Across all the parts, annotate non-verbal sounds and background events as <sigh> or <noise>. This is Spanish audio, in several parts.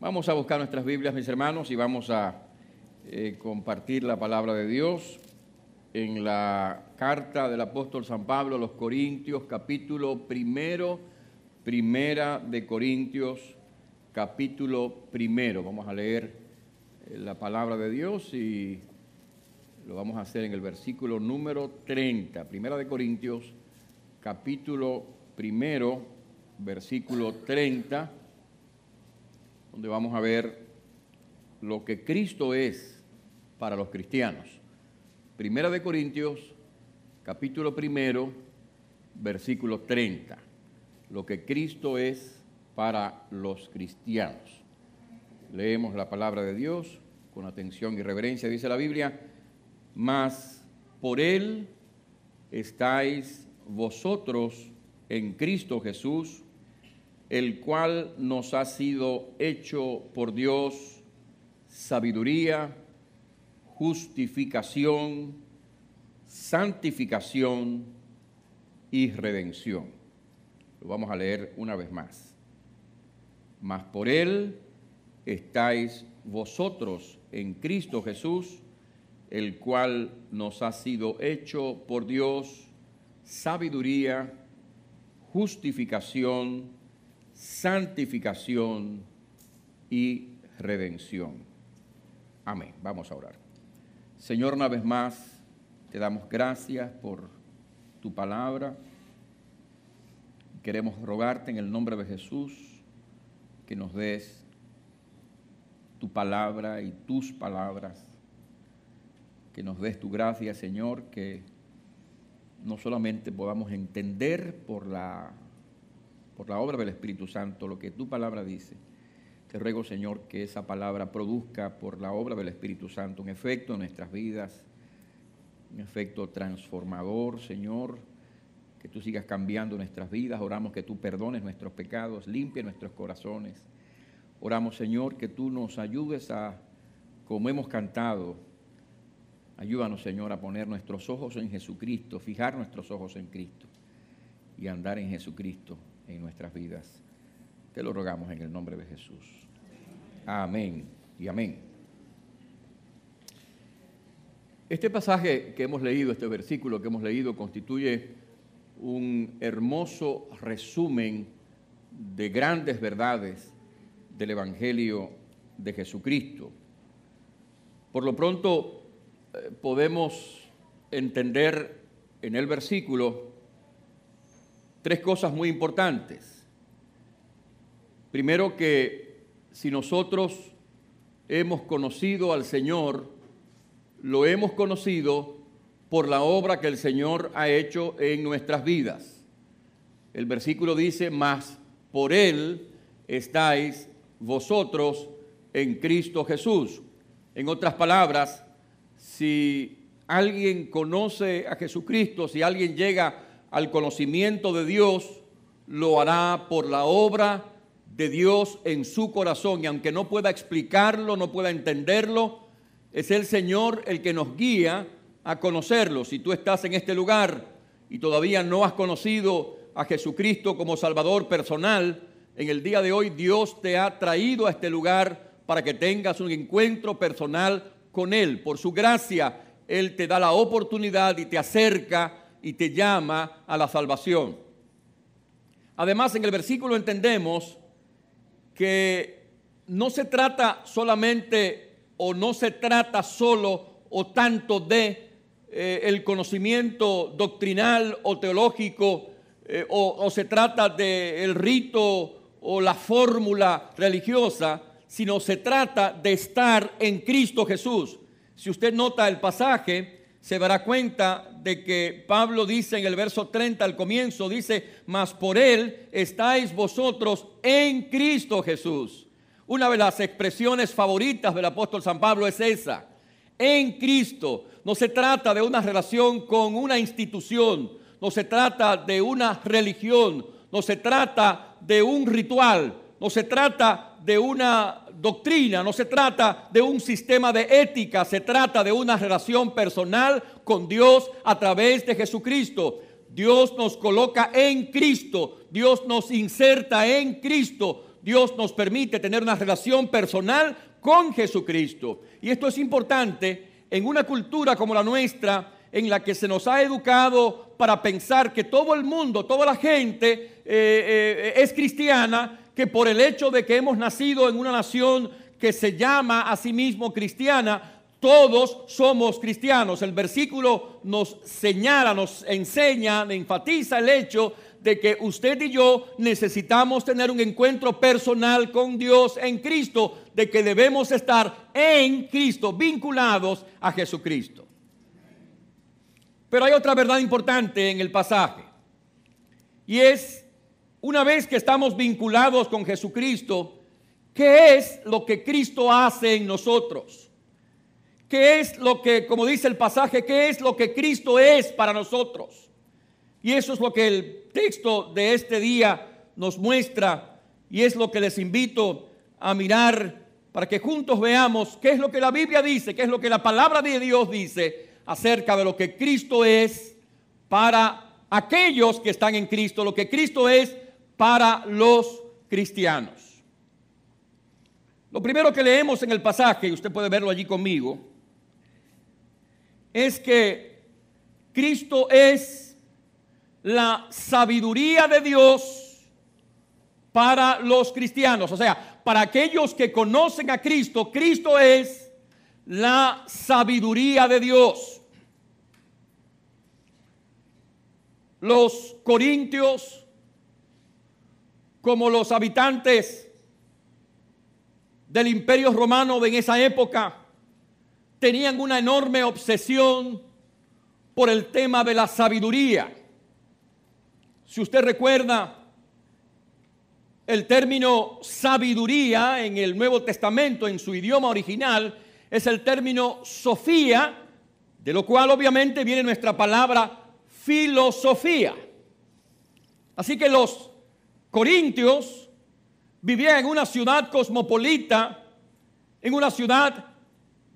Vamos a buscar nuestras Biblias, mis hermanos, y vamos a eh, compartir la palabra de Dios en la carta del apóstol San Pablo a los Corintios, capítulo primero, primera de Corintios, capítulo primero. Vamos a leer eh, la palabra de Dios y lo vamos a hacer en el versículo número 30, Primera de Corintios, capítulo primero, versículo 30 donde vamos a ver lo que Cristo es para los cristianos. Primera de Corintios, capítulo primero, versículo 30. Lo que Cristo es para los cristianos. Leemos la palabra de Dios con atención y reverencia, dice la Biblia, mas por Él estáis vosotros en Cristo Jesús, el cual nos ha sido hecho por Dios sabiduría, justificación, santificación y redención. Lo vamos a leer una vez más. Mas por él estáis vosotros en Cristo Jesús, el cual nos ha sido hecho por Dios sabiduría, justificación santificación y redención. Amén. Vamos a orar. Señor, una vez más, te damos gracias por tu palabra. Queremos rogarte en el nombre de Jesús que nos des tu palabra y tus palabras. Que nos des tu gracia, Señor, que no solamente podamos entender por la por la obra del Espíritu Santo, lo que tu palabra dice. Te ruego, Señor, que esa palabra produzca por la obra del Espíritu Santo un efecto en nuestras vidas, un efecto transformador, Señor, que tú sigas cambiando nuestras vidas. Oramos que tú perdones nuestros pecados, limpie nuestros corazones. Oramos, Señor, que tú nos ayudes a, como hemos cantado, ayúdanos, Señor, a poner nuestros ojos en Jesucristo, fijar nuestros ojos en Cristo y andar en Jesucristo en nuestras vidas. Te lo rogamos en el nombre de Jesús. Amén y amén. Este pasaje que hemos leído, este versículo que hemos leído, constituye un hermoso resumen de grandes verdades del Evangelio de Jesucristo. Por lo pronto, eh, podemos entender en el versículo tres cosas muy importantes. Primero que si nosotros hemos conocido al Señor, lo hemos conocido por la obra que el Señor ha hecho en nuestras vidas. El versículo dice, mas por Él estáis vosotros en Cristo Jesús. En otras palabras, si alguien conoce a Jesucristo, si alguien llega al conocimiento de Dios, lo hará por la obra de Dios en su corazón. Y aunque no pueda explicarlo, no pueda entenderlo, es el Señor el que nos guía a conocerlo. Si tú estás en este lugar y todavía no has conocido a Jesucristo como Salvador personal, en el día de hoy Dios te ha traído a este lugar para que tengas un encuentro personal con Él. Por su gracia, Él te da la oportunidad y te acerca y te llama a la salvación. Además, en el versículo entendemos que no se trata solamente o no se trata solo o tanto de eh, el conocimiento doctrinal o teológico eh, o, se trata del rito o la fórmula religiosa, sino se trata de estar en Cristo Jesús. Si usted nota el pasaje, se dará cuenta de que Pablo dice en el verso 30 al comienzo, dice, mas por él estáis vosotros en Cristo Jesús. Una de las expresiones favoritas del apóstol San Pablo es esa, en Cristo. No se trata de una relación con una institución, no se trata de una religión, no se trata de un ritual, no se trata de una doctrina, no se trata de un sistema de ética, se trata de una relación personal con Dios a través de Jesucristo. Dios nos coloca en Cristo, Dios nos inserta en Cristo, Dios nos permite tener una relación personal con Jesucristo. Y esto es importante en una cultura como la nuestra, en la que se nos ha educado para pensar que todo el mundo, toda la gente eh, eh, es cristiana, que por el hecho de que hemos nacido en una nación que se llama a sí mismo cristiana, todos somos cristianos. El versículo nos señala, nos enseña, enfatiza el hecho de que usted y yo necesitamos tener un encuentro personal con Dios en Cristo, de que debemos estar en Cristo, vinculados a Jesucristo. Pero hay otra verdad importante en el pasaje, y es una vez que estamos vinculados con Jesucristo, ¿qué es lo que Cristo hace en nosotros? ¿Qué es lo que, como dice el pasaje, qué es lo que Cristo es para nosotros? Y eso es lo que el texto de este día nos muestra y es lo que les invito a mirar para que juntos veamos qué es lo que la Biblia dice, qué es lo que la palabra de Dios dice acerca de lo que Cristo es para aquellos que están en Cristo, lo que Cristo es para los cristianos. Lo primero que leemos en el pasaje, y usted puede verlo allí conmigo, es que Cristo es la sabiduría de Dios para los cristianos. O sea, para aquellos que conocen a Cristo, Cristo es la sabiduría de Dios. Los corintios como los habitantes del imperio romano en esa época, tenían una enorme obsesión por el tema de la sabiduría. Si usted recuerda, el término sabiduría en el Nuevo Testamento, en su idioma original, es el término sofía, de lo cual obviamente viene nuestra palabra filosofía. Así que los Corintios vivía en una ciudad cosmopolita, en una ciudad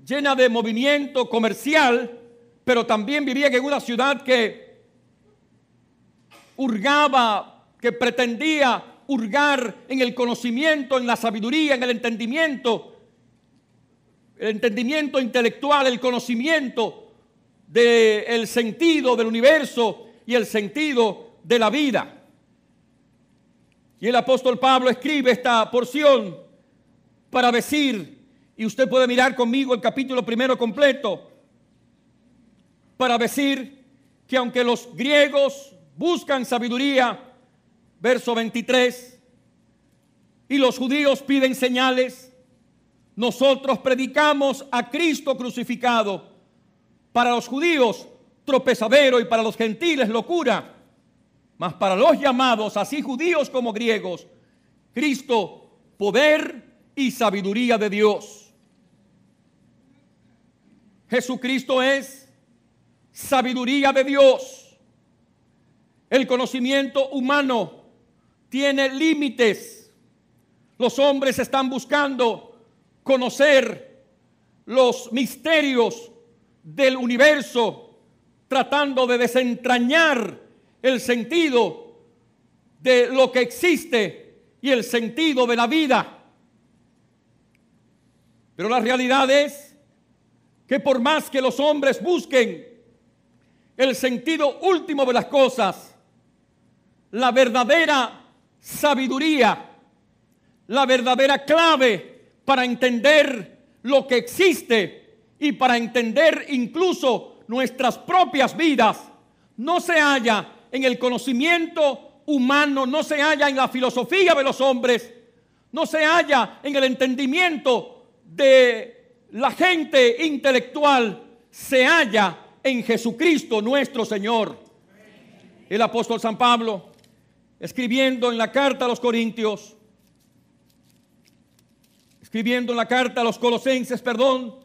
llena de movimiento comercial, pero también vivía en una ciudad que hurgaba, que pretendía hurgar en el conocimiento, en la sabiduría, en el entendimiento, el entendimiento intelectual, el conocimiento del sentido del universo y el sentido de la vida. Y el apóstol Pablo escribe esta porción para decir, y usted puede mirar conmigo el capítulo primero completo, para decir que aunque los griegos buscan sabiduría, verso 23, y los judíos piden señales, nosotros predicamos a Cristo crucificado, para los judíos tropezadero y para los gentiles locura mas para los llamados, así judíos como griegos, Cristo, poder y sabiduría de Dios. Jesucristo es sabiduría de Dios. El conocimiento humano tiene límites. Los hombres están buscando conocer los misterios del universo, tratando de desentrañar el sentido de lo que existe y el sentido de la vida. Pero la realidad es que por más que los hombres busquen el sentido último de las cosas, la verdadera sabiduría, la verdadera clave para entender lo que existe y para entender incluso nuestras propias vidas, no se halla en el conocimiento humano, no se halla en la filosofía de los hombres, no se halla en el entendimiento de la gente intelectual, se halla en Jesucristo nuestro Señor. El apóstol San Pablo, escribiendo en la carta a los Corintios, escribiendo en la carta a los Colosenses, perdón,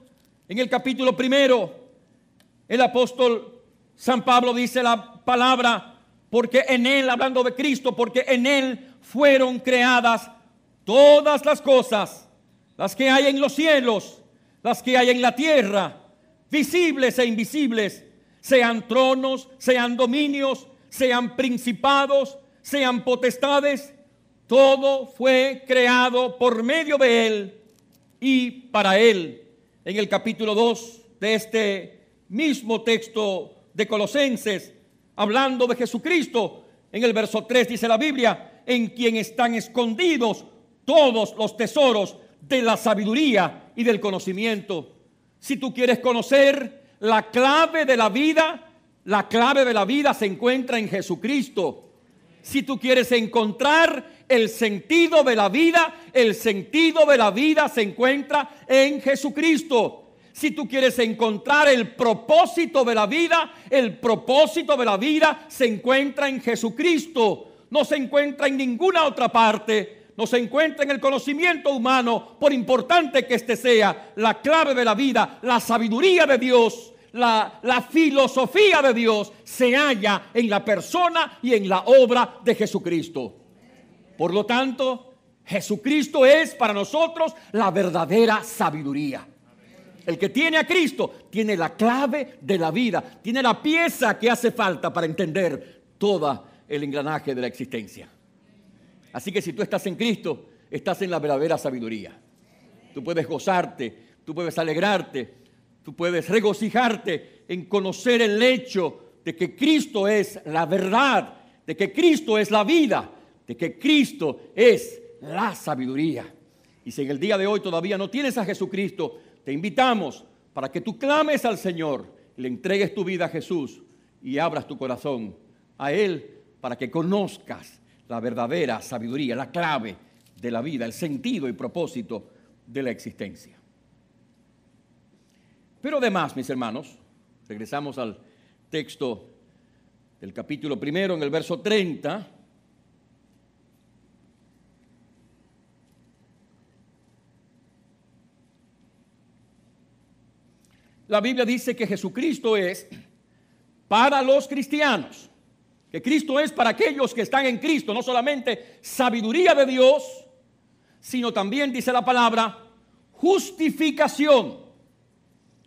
en el capítulo primero, el apóstol San Pablo dice la palabra porque en Él, hablando de Cristo, porque en Él fueron creadas todas las cosas, las que hay en los cielos, las que hay en la tierra, visibles e invisibles, sean tronos, sean dominios, sean principados, sean potestades, todo fue creado por medio de Él y para Él. En el capítulo 2 de este mismo texto de Colosenses, hablando de Jesucristo, en el verso 3 dice la Biblia, en quien están escondidos todos los tesoros de la sabiduría y del conocimiento. Si tú quieres conocer la clave de la vida, la clave de la vida se encuentra en Jesucristo. Si tú quieres encontrar el sentido de la vida, el sentido de la vida se encuentra en Jesucristo. Si tú quieres encontrar el propósito de la vida, el propósito de la vida se encuentra en Jesucristo, no se encuentra en ninguna otra parte, no se encuentra en el conocimiento humano, por importante que este sea, la clave de la vida, la sabiduría de Dios. la filosofía de Dios se halla en la persona y en la obra de Jesucristo. Por lo tanto, Jesucristo es para nosotros la verdadera sabiduría. El que tiene a Cristo tiene la clave de la vida, tiene la pieza que hace falta para entender todo el engranaje de la existencia. Así que si tú estás en Cristo, estás en la verdadera sabiduría. Tú puedes gozarte, tú puedes alegrarte, tú puedes regocijarte en conocer el hecho de que Cristo es la verdad, de que Cristo es la vida, de que Cristo es la sabiduría. Y si en el día de hoy todavía no tienes a Jesucristo te invitamos para que tú clames al Señor, le entregues tu vida a Jesús y abras tu corazón a Él para que conozcas la verdadera sabiduría, la clave de la vida, el sentido y propósito de la existencia. Pero además, mis hermanos, regresamos al texto del capítulo primero en el verso 30, la Biblia dice que Jesucristo es para los cristianos, que Cristo es para aquellos que están en Cristo, no solamente sabiduría de Dios, sino también dice la palabra justificación.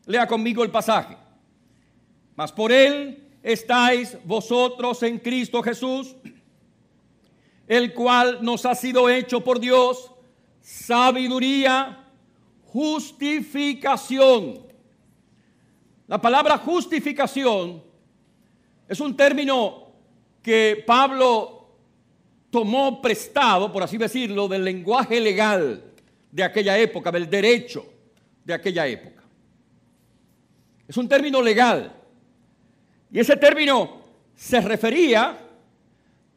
Lea conmigo el pasaje. Mas por él estáis vosotros en Cristo Jesús, el cual nos ha sido hecho por Dios sabiduría, justificación la palabra justificación es un término que Pablo tomó prestado, por así decirlo, del lenguaje legal de aquella época, del derecho de aquella época. Es un término legal. Y ese término se refería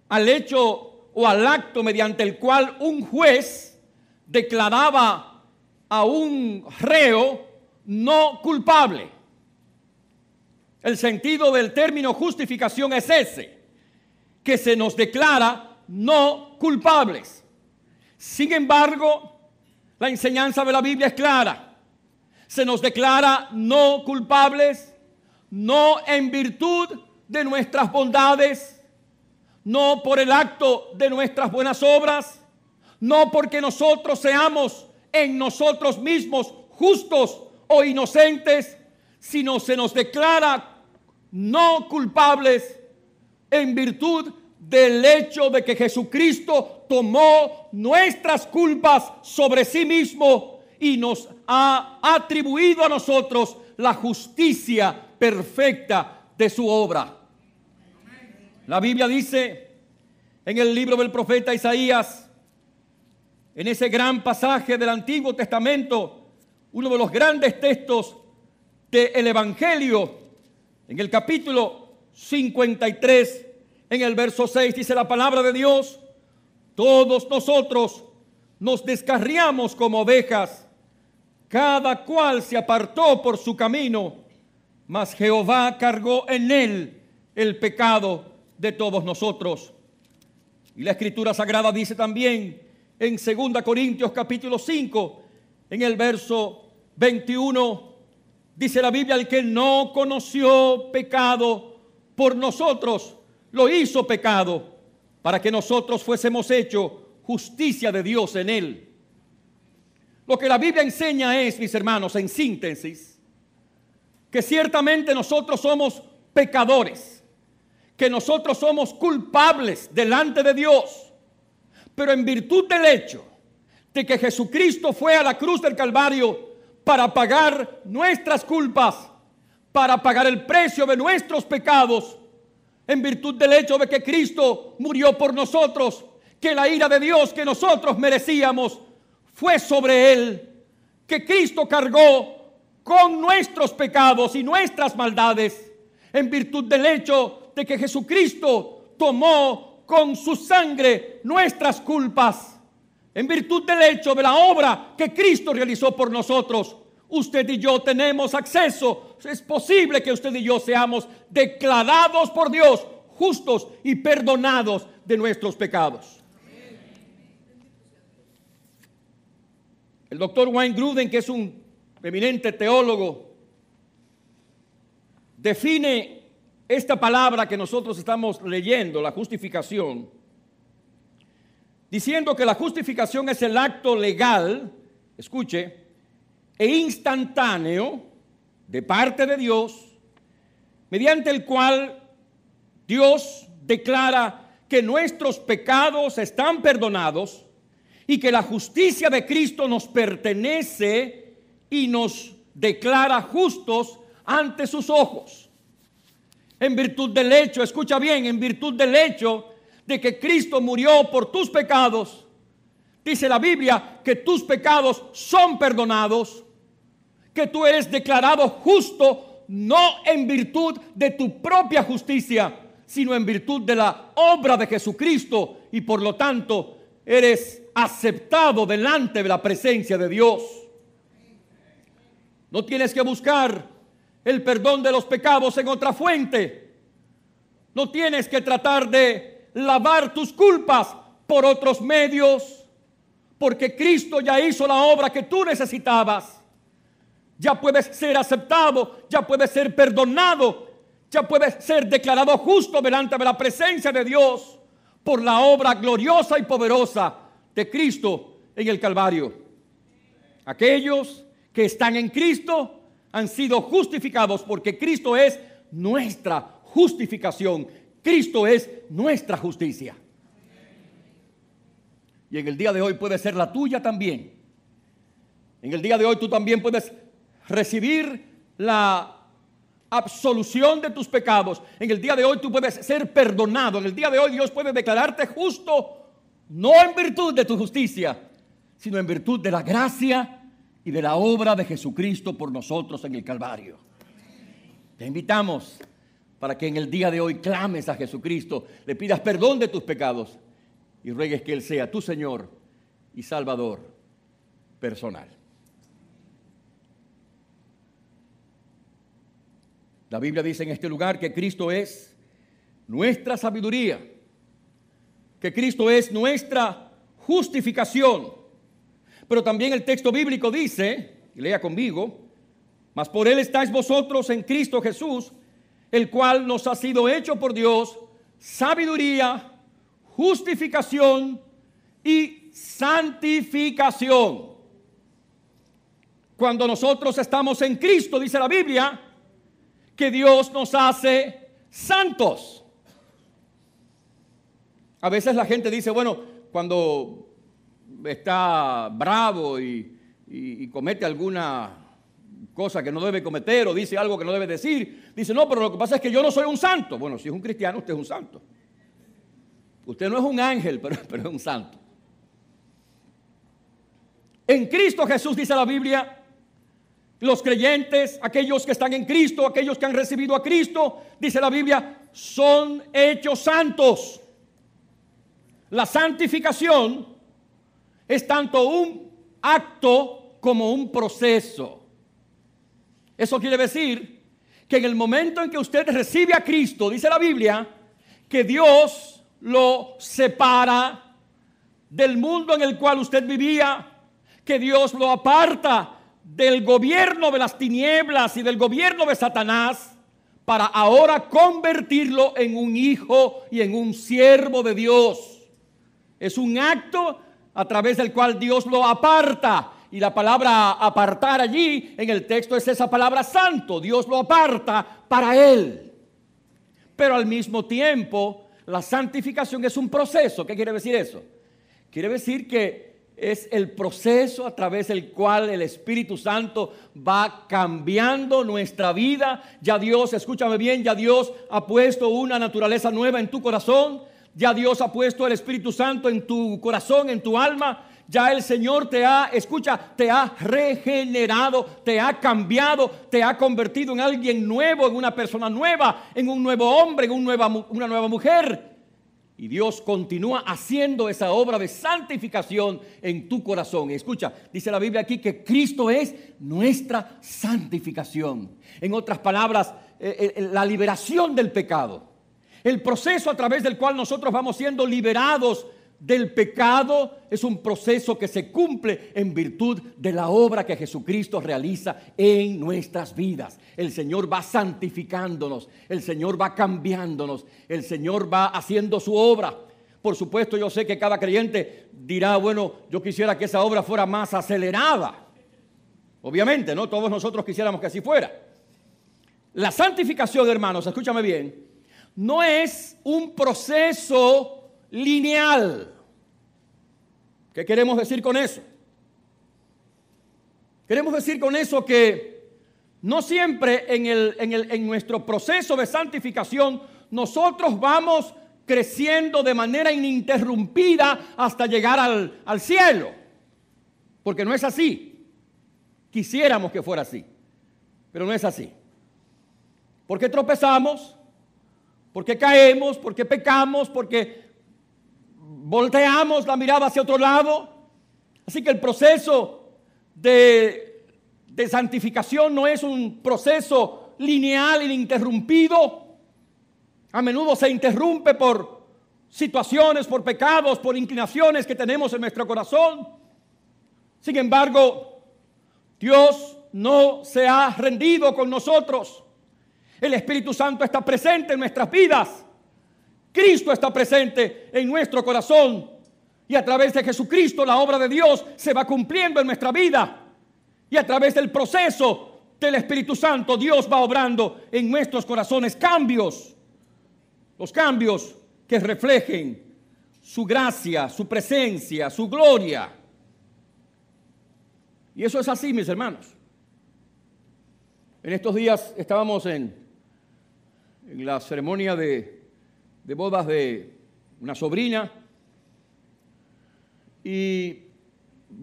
al hecho o al acto mediante el cual un juez declaraba a un reo no culpable. El sentido del término justificación es ese, que se nos declara no culpables. Sin embargo, la enseñanza de la Biblia es clara. Se nos declara no culpables, no en virtud de nuestras bondades, no por el acto de nuestras buenas obras, no porque nosotros seamos en nosotros mismos justos o inocentes, sino se nos declara no culpables en virtud del hecho de que Jesucristo tomó nuestras culpas sobre sí mismo y nos ha atribuido a nosotros la justicia perfecta de su obra. La Biblia dice en el libro del profeta Isaías, en ese gran pasaje del Antiguo Testamento, uno de los grandes textos del el Evangelio, en el capítulo 53, en el verso 6, dice la palabra de Dios, todos nosotros nos descarriamos como ovejas, cada cual se apartó por su camino, mas Jehová cargó en él el pecado de todos nosotros. Y la escritura sagrada dice también en 2 Corintios capítulo 5, en el verso 21, Dice la Biblia, el que no conoció pecado por nosotros, lo hizo pecado para que nosotros fuésemos hecho justicia de Dios en él. Lo que la Biblia enseña es, mis hermanos, en síntesis, que ciertamente nosotros somos pecadores, que nosotros somos culpables delante de Dios, pero en virtud del hecho de que Jesucristo fue a la cruz del Calvario, para pagar nuestras culpas, para pagar el precio de nuestros pecados, en virtud del hecho de que Cristo murió por nosotros, que la ira de Dios que nosotros merecíamos fue sobre Él, que Cristo cargó con nuestros pecados y nuestras maldades, en virtud del hecho de que Jesucristo tomó con su sangre nuestras culpas en virtud del hecho de la obra que Cristo realizó por nosotros, usted y yo tenemos acceso. Es posible que usted y yo seamos declarados por Dios justos y perdonados de nuestros pecados. El doctor Wayne Gruden, que es un eminente teólogo, define esta palabra que nosotros estamos leyendo, la justificación, diciendo que la justificación es el acto legal, escuche, e instantáneo de parte de Dios, mediante el cual Dios declara que nuestros pecados están perdonados y que la justicia de Cristo nos pertenece y nos declara justos ante sus ojos. En virtud del hecho, escucha bien, en virtud del hecho de que Cristo murió por tus pecados, dice la Biblia que tus pecados son perdonados, que tú eres declarado justo no en virtud de tu propia justicia, sino en virtud de la obra de Jesucristo y por lo tanto eres aceptado delante de la presencia de Dios. No tienes que buscar el perdón de los pecados en otra fuente. No tienes que tratar de lavar tus culpas por otros medios, porque Cristo ya hizo la obra que tú necesitabas. Ya puedes ser aceptado, ya puedes ser perdonado, ya puedes ser declarado justo delante de la presencia de Dios por la obra gloriosa y poderosa de Cristo en el Calvario. Aquellos que están en Cristo han sido justificados porque Cristo es nuestra justificación. Cristo es nuestra justicia. Y en el día de hoy puede ser la tuya también. En el día de hoy tú también puedes recibir la absolución de tus pecados. En el día de hoy tú puedes ser perdonado. En el día de hoy Dios puede declararte justo, no en virtud de tu justicia, sino en virtud de la gracia y de la obra de Jesucristo por nosotros en el Calvario. Te invitamos para que en el día de hoy clames a Jesucristo, le pidas perdón de tus pecados y ruegues que Él sea tu Señor y Salvador personal. La Biblia dice en este lugar que Cristo es nuestra sabiduría, que Cristo es nuestra justificación. Pero también el texto bíblico dice, y lea conmigo, mas por Él estáis vosotros en Cristo Jesús, el cual nos ha sido hecho por Dios sabiduría, justificación y santificación. Cuando nosotros estamos en Cristo, dice la Biblia, que Dios nos hace santos. A veces la gente dice, bueno, cuando está bravo y, comete alguna cosa que no debe cometer o dice algo que no debe decir, dice, no, pero lo que pasa es que yo no soy un santo. Bueno, si es un cristiano, usted es un santo. Usted no es un ángel, <laughs> pero, pero es un santo. En Cristo Jesús dice la Biblia, los creyentes, aquellos que están en Cristo, aquellos que han recibido a Cristo, dice la Biblia, son hechos santos. La santificación es tanto un acto como un proceso. Eso quiere decir que en el momento en que usted recibe a Cristo, dice la Biblia, que Dios lo separa del mundo en el cual usted vivía, que Dios lo aparta del gobierno de las tinieblas y del gobierno de Satanás, para ahora convertirlo en un hijo y en un siervo de Dios. Es un acto a través del cual Dios lo aparta y la palabra apartar allí en el texto es esa palabra santo. Dios lo aparta para él. Pero al mismo tiempo, la santificación es un proceso. ¿Qué quiere decir eso? Quiere decir que es el proceso a través del cual el Espíritu Santo va cambiando nuestra vida. Ya Dios, escúchame bien, ya Dios ha puesto una naturaleza nueva en tu corazón. Ya Dios ha puesto el Espíritu Santo en tu corazón, en tu alma. Ya el Señor te ha, escucha, te ha regenerado, te ha cambiado, te ha convertido en alguien nuevo, en una persona nueva, en un nuevo hombre, en una nueva mujer. Y Dios continúa haciendo esa obra de santificación en tu corazón. Escucha, dice la Biblia aquí que Cristo es nuestra santificación. En otras palabras, eh, eh, eh, la liberación del pecado. El proceso a través del cual nosotros vamos siendo liberados del pecado es un proceso que se cumple en virtud de la obra que Jesucristo realiza en nuestras vidas. El Señor va santificándonos, el Señor va cambiándonos, el Señor va haciendo su obra. Por supuesto, yo sé que cada creyente dirá, bueno, yo quisiera que esa obra fuera más acelerada. Obviamente, ¿no? Todos nosotros quisiéramos que así fuera. La santificación, hermanos, escúchame bien, no es un proceso lineal. ¿Qué queremos decir con eso? Queremos decir con eso que no siempre en, el, en, nuestro proceso de santificación nosotros vamos creciendo de manera ininterrumpida hasta llegar al, al cielo. Porque no es así. Quisiéramos que fuera así, pero no es así. ¿Por qué tropezamos? ¿Por qué caemos? ¿Por qué pecamos? ¿Por qué volteamos la mirada hacia otro lado. Así que el proceso de, santificación no es un proceso lineal, ininterrumpido. A menudo se interrumpe por situaciones, por pecados, por inclinaciones que tenemos en nuestro corazón. Sin embargo, Dios no se ha rendido con nosotros. El Espíritu Santo está presente en nuestras vidas Cristo está presente en nuestro corazón. Y a través de Jesucristo la obra de Dios se va cumpliendo en nuestra vida. Y a través del proceso del Espíritu Santo Dios va obrando en nuestros corazones cambios. Los cambios que reflejen su gracia, su presencia, su gloria. Y eso es así, mis hermanos. En estos días estábamos en, en la ceremonia de de bodas de una sobrina y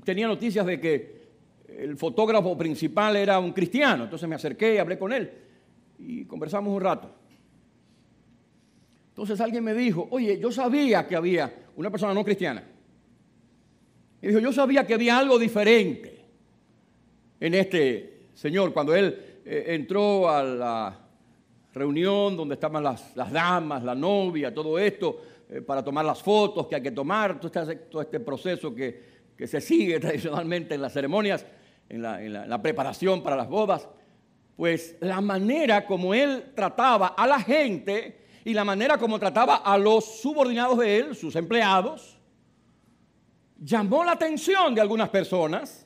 tenía noticias de que el fotógrafo principal era un cristiano, entonces me acerqué y hablé con él y conversamos un rato. Entonces alguien me dijo, oye, yo sabía que había una persona no cristiana. Y dijo, yo sabía que había algo diferente en este señor cuando él eh, entró a la reunión donde estaban las, damas, la novia, todo esto, eh, para tomar las fotos que hay que tomar, todo este, este proceso que, se sigue <laughs> tradicionalmente en las ceremonias, en la preparación para las bodas, pues la manera como él trataba a la gente y la manera como trataba a los subordinados de él, sus empleados, llamó la atención de algunas personas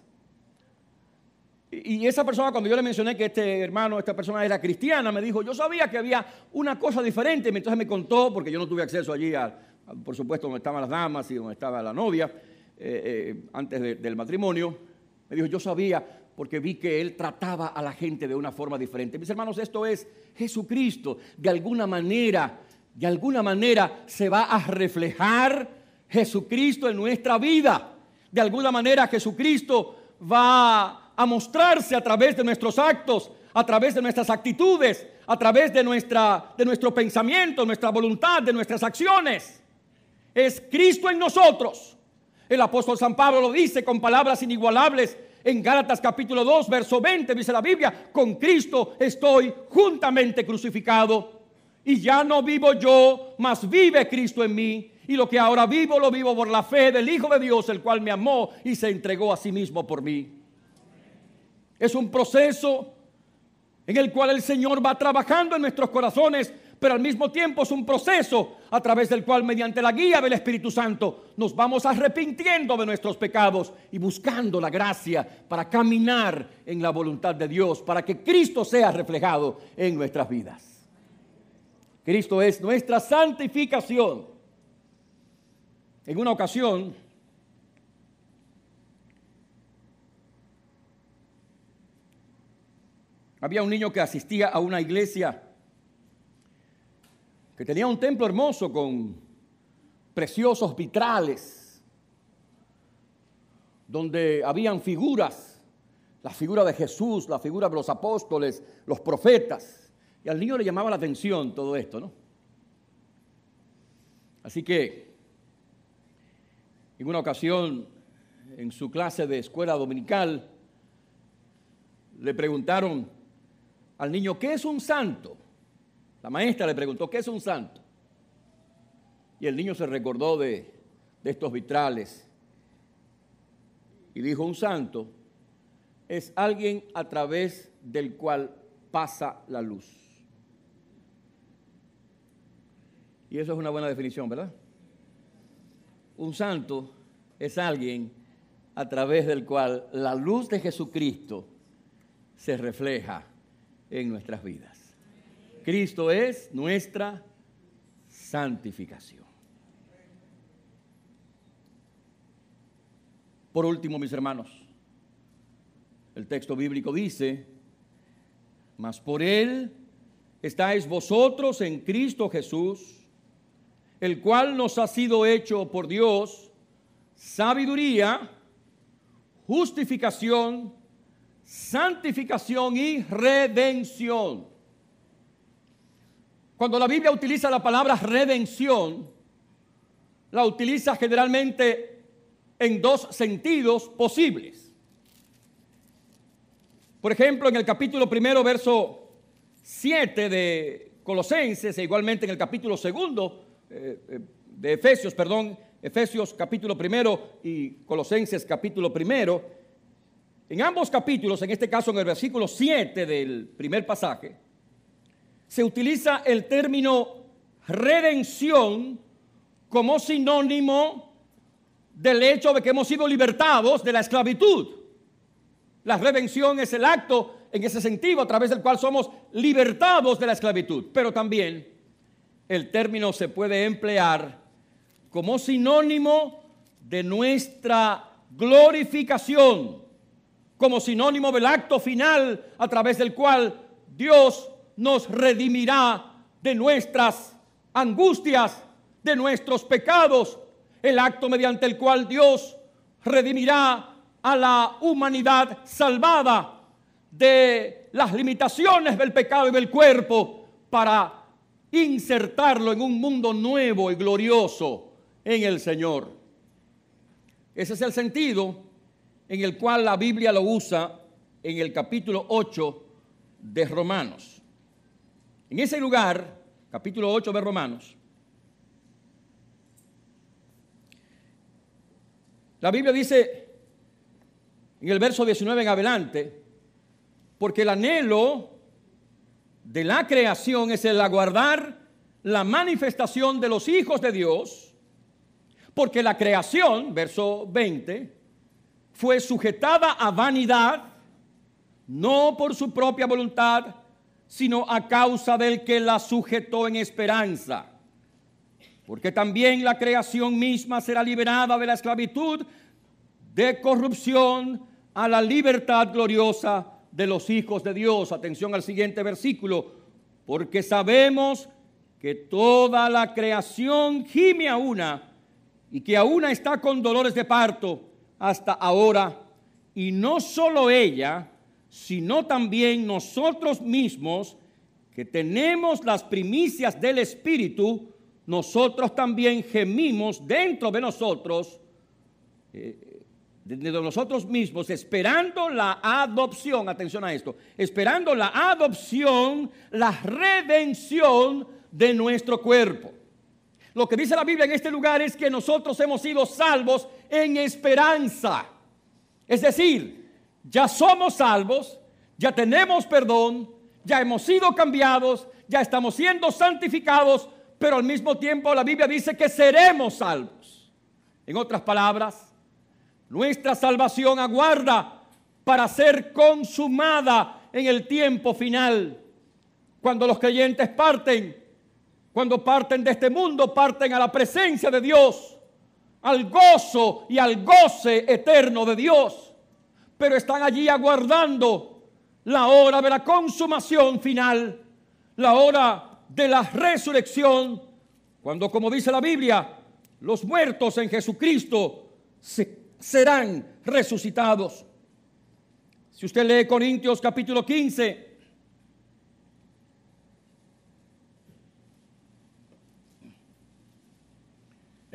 y esa persona, cuando yo le mencioné que este hermano, esta persona era cristiana, me dijo, yo sabía que había una cosa diferente. Entonces me contó, porque yo no tuve acceso allí, por supuesto, donde estaban las damas y donde estaba la novia, eh, eh, antes del matrimonio. Me dijo, yo sabía porque vi que él trataba a la gente de una forma diferente. Mis hermanos, esto es Jesucristo. De alguna manera, de alguna manera se va a reflejar Jesucristo en nuestra vida. De alguna manera Jesucristo va a a mostrarse a través de nuestros actos, a través de nuestras actitudes, a través de, nuestra, de nuestro pensamiento, nuestra voluntad, de nuestras acciones. Es Cristo en nosotros. El apóstol San Pablo lo dice con palabras inigualables en Gálatas capítulo 2, verso 20, dice la Biblia, con Cristo estoy juntamente crucificado y ya no vivo yo, mas vive Cristo en mí. Y lo que ahora vivo lo vivo por la fe del Hijo de Dios, el cual me amó y se entregó a sí mismo por mí. Es un proceso en el cual el Señor va trabajando en nuestros corazones, pero al mismo tiempo es un proceso a través del cual mediante la guía del Espíritu Santo nos vamos arrepintiendo de nuestros pecados y buscando la gracia para caminar en la voluntad de Dios, para que Cristo sea reflejado en nuestras vidas. Cristo es nuestra santificación. En una ocasión, Había un niño que asistía a una iglesia que tenía un templo hermoso con preciosos vitrales, donde habían figuras, la figura de Jesús, la figura de los apóstoles, los profetas. Y al niño le llamaba la atención todo esto, ¿no? Así que, en una ocasión, en su clase de escuela dominical, le preguntaron, al niño, ¿qué es un santo? La maestra le preguntó, ¿qué es un santo? Y el niño se recordó de, estos vitrales y dijo, un santo es alguien a través del cual pasa la luz. Y eso es una buena definición, ¿verdad? Un santo es alguien a través del cual la luz de Jesucristo se refleja en nuestras vidas. Cristo es nuestra santificación. Por último, mis hermanos, el texto bíblico dice, mas por Él estáis vosotros en Cristo Jesús, el cual nos ha sido hecho por Dios sabiduría, justificación santificación y redención. Cuando la Biblia utiliza la palabra redención, la utiliza generalmente en dos sentidos posibles. Por ejemplo, en el capítulo primero, verso 7 de Colosenses, e igualmente en el capítulo segundo eh, eh, de Efesios, perdón, Efesios capítulo primero y Colosenses capítulo primero, en ambos capítulos, en este caso en el versículo 7 del primer pasaje, se utiliza el término redención como sinónimo del hecho de que hemos sido libertados de la esclavitud. La redención es el acto en ese sentido a través del cual somos libertados de la esclavitud. Pero también el término se puede emplear como sinónimo de nuestra glorificación como sinónimo del acto final a través del cual Dios nos redimirá de nuestras angustias, de nuestros pecados, el acto mediante el cual Dios redimirá a la humanidad salvada de las limitaciones del pecado y del cuerpo para insertarlo en un mundo nuevo y glorioso en el Señor. Ese es el sentido en el cual la Biblia lo usa en el capítulo 8 de Romanos. En ese lugar, capítulo 8 de Romanos, la Biblia dice en el verso 19 en adelante, porque el anhelo de la creación es el aguardar la manifestación de los hijos de Dios, porque la creación, verso 20, fue sujetada a vanidad, no por su propia voluntad, sino a causa del que la sujetó en esperanza. Porque también la creación misma será liberada de la esclavitud, de corrupción, a la libertad gloriosa de los hijos de Dios. Atención al siguiente versículo, porque sabemos que toda la creación gime a una y que a una está con dolores de parto hasta ahora, y no solo ella, sino también nosotros mismos, que tenemos las primicias del Espíritu, nosotros también gemimos dentro de nosotros, eh, dentro de nosotros mismos, esperando la adopción, atención a esto, esperando la adopción, la redención de nuestro cuerpo. Lo que dice la Biblia en este lugar es que nosotros hemos sido salvos en esperanza. Es decir, ya somos salvos, ya tenemos perdón, ya hemos sido cambiados, ya estamos siendo santificados, pero al mismo tiempo la Biblia dice que seremos salvos. En otras palabras, nuestra salvación aguarda para ser consumada en el tiempo final. Cuando los creyentes parten, cuando parten de este mundo, parten a la presencia de Dios al gozo y al goce eterno de Dios, pero están allí aguardando la hora de la consumación final, la hora de la resurrección, cuando como dice la Biblia, los muertos en Jesucristo serán resucitados. Si usted lee Corintios capítulo 15,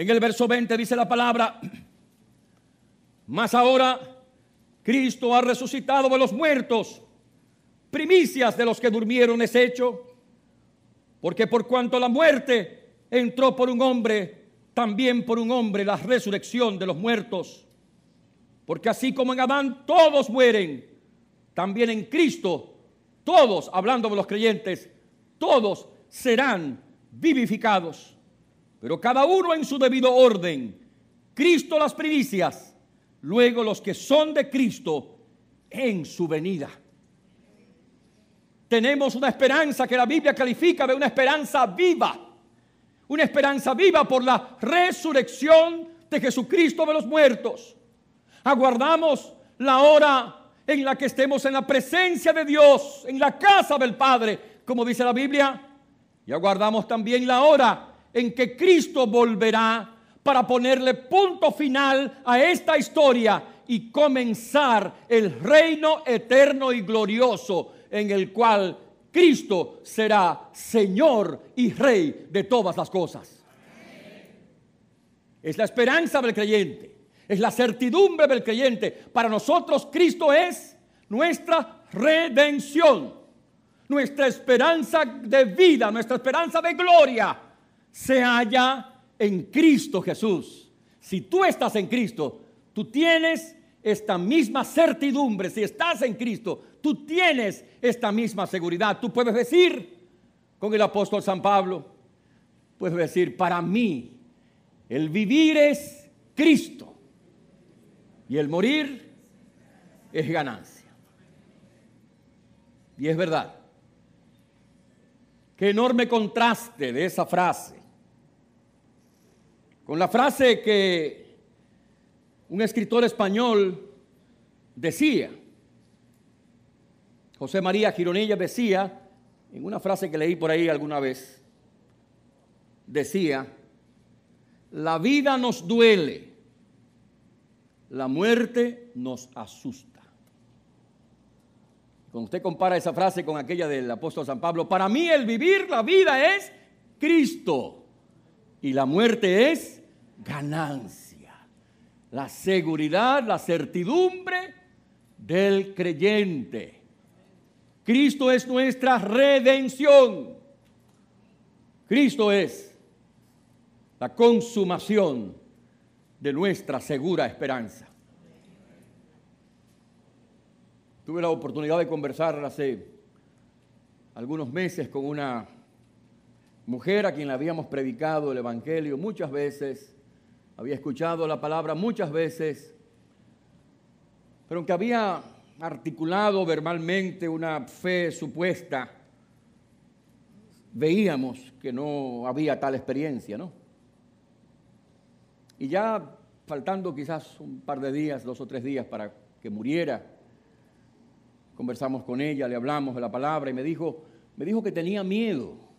En el verso 20 dice la palabra, mas ahora Cristo ha resucitado de los muertos, primicias de los que durmieron es hecho, porque por cuanto la muerte entró por un hombre, también por un hombre la resurrección de los muertos. Porque así como en Adán todos mueren, también en Cristo todos, hablando de los creyentes, todos serán vivificados pero cada uno en su debido orden. Cristo las primicias, luego los que son de Cristo en su venida. Tenemos una esperanza que la Biblia califica de una esperanza viva, una esperanza viva por la resurrección de Jesucristo de los muertos. Aguardamos la hora en la que estemos en la presencia de Dios, en la casa del Padre, como dice la Biblia, y aguardamos también la hora en que Cristo volverá para ponerle punto final a esta historia y comenzar el reino eterno y glorioso en el cual Cristo será Señor y Rey de todas las cosas. Es la esperanza del creyente, es la certidumbre del creyente. Para nosotros Cristo es nuestra redención, nuestra esperanza de vida, nuestra esperanza de gloria se halla en Cristo Jesús. Si tú estás en Cristo, tú tienes esta misma certidumbre. Si estás en Cristo, tú tienes esta misma seguridad. Tú puedes decir con el apóstol San Pablo, puedes decir, para mí el vivir es Cristo y el morir es ganancia. Y es verdad. Qué enorme contraste de esa frase con la frase que un escritor español decía, José María Gironella decía, en una frase que leí por ahí alguna vez, decía, la vida nos duele, la muerte nos asusta. Cuando usted compara esa frase con aquella del apóstol San Pablo, para mí el vivir la vida es Cristo y la muerte es ganancia. La seguridad, la certidumbre del creyente. Cristo es nuestra redención. Cristo es la consumación de nuestra segura esperanza. Tuve la oportunidad de conversar hace algunos meses con una mujer a quien le habíamos predicado el Evangelio muchas veces había escuchado la palabra muchas veces, pero aunque había articulado verbalmente una fe supuesta, veíamos que no había tal experiencia, ¿no? Y ya faltando quizás un par de días, dos o tres días para que muriera, conversamos con ella, le hablamos de la palabra y me dijo, me dijo que tenía miedo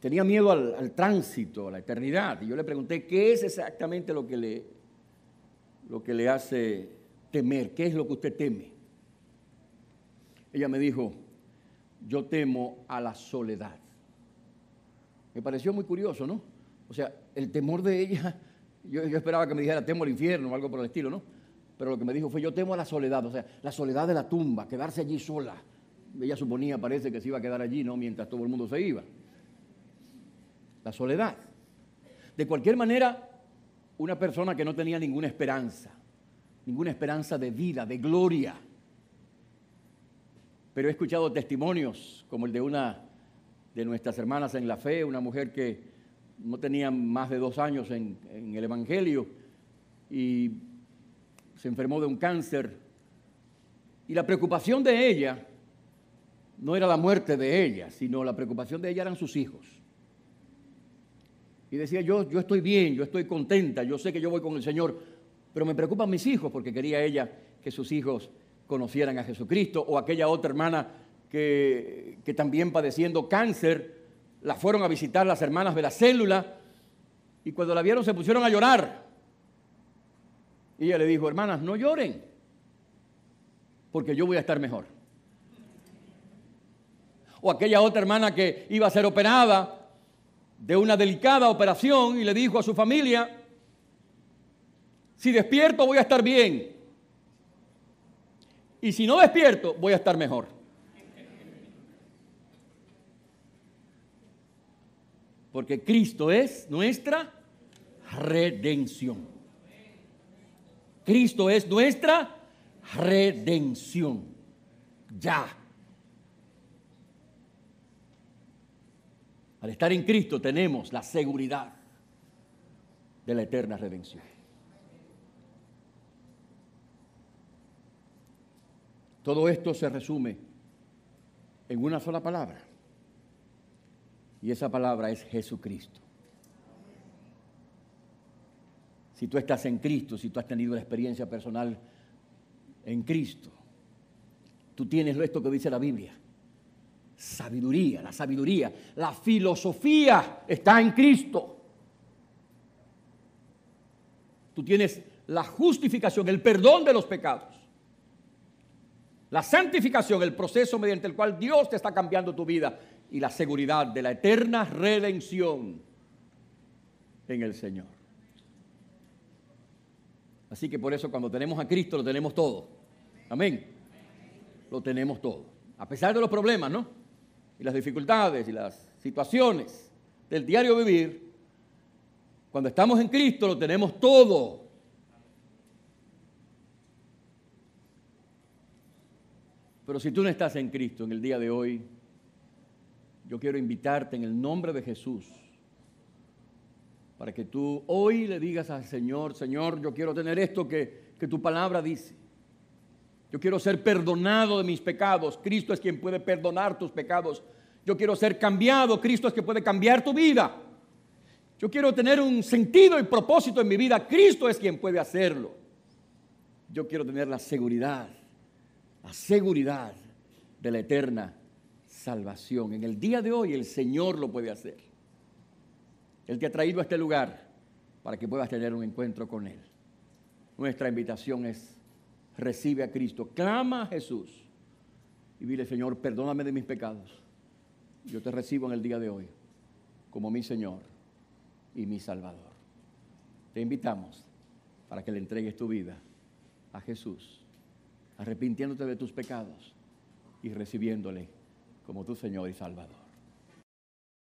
tenía miedo al, tránsito, a la eternidad. Y yo le pregunté, ¿qué es exactamente lo que, le, lo que le hace temer? ¿Qué es lo que usted teme? Ella me dijo, yo temo a la soledad. Me pareció muy curioso, ¿no? O sea, el temor de ella, <laughs> yo, esperaba que me dijera, temo al infierno o algo por el estilo, ¿no? Pero lo que me dijo fue, yo temo a la soledad, o sea, la soledad de la tumba, quedarse allí sola. Ella suponía, parece que se iba a quedar allí, ¿no? Mientras todo el mundo se iba la soledad. De cualquier manera, una persona que no tenía ninguna esperanza, ninguna esperanza de vida, de gloria. Pero he escuchado testimonios como el de una de nuestras hermanas en la fe, una mujer que no tenía más de dos años en, el Evangelio y se enfermó de un cáncer. Y la preocupación de ella no era la muerte de ella, sino la preocupación de ella eran sus hijos y decía, yo, yo estoy bien, yo estoy contenta, yo sé que yo voy con el Señor, pero me preocupan mis hijos porque quería ella que sus hijos conocieran a Jesucristo o aquella otra hermana que, que también padeciendo cáncer, la fueron a visitar las hermanas de la célula y cuando la vieron se pusieron a llorar. Y ella le dijo, hermanas, no lloren, porque yo voy a estar mejor. O aquella otra hermana que iba a ser operada de una delicada operación y le dijo a su familia, si despierto voy a estar bien y si no despierto voy a estar mejor. Porque Cristo es nuestra redención. Cristo es nuestra redención. Ya. Al estar en Cristo tenemos la seguridad de la eterna redención. Todo esto se resume en una sola palabra. Y esa palabra es Jesucristo. Si tú estás en Cristo, si tú has tenido la experiencia personal en Cristo, tú tienes esto que dice la Biblia sabiduría, la sabiduría, la filosofía está en Cristo. Tú tienes la justificación, el perdón de los pecados. La santificación, el proceso mediante el cual Dios te está cambiando tu vida y la seguridad de la eterna redención en el Señor. Así que por eso cuando tenemos a Cristo lo tenemos todo. Amén. Lo tenemos todo. A pesar de los problemas, ¿no? y las dificultades y las situaciones del diario vivir, cuando estamos en Cristo lo tenemos todo. Pero si tú no estás en Cristo en el día de hoy, yo quiero invitarte en el nombre de Jesús para que tú hoy le digas al Señor, Señor, yo quiero tener esto que, que tu palabra dice. Yo quiero ser perdonado de mis pecados. Cristo es quien puede perdonar tus pecados. Yo quiero ser cambiado. Cristo es quien puede cambiar tu vida. Yo quiero tener un sentido y propósito en mi vida. Cristo es quien puede hacerlo. Yo quiero tener la seguridad, la seguridad de la eterna salvación. En el día de hoy el Señor lo puede hacer. Él te ha traído a este lugar para que puedas tener un encuentro con Él. Nuestra invitación es recibe a Cristo, clama a Jesús y dile, Señor, perdóname de mis pecados. Yo te recibo en el día de hoy como mi Señor y mi Salvador. Te invitamos para que le entregues tu vida a Jesús, arrepintiéndote de tus pecados y recibiéndole como tu Señor y Salvador.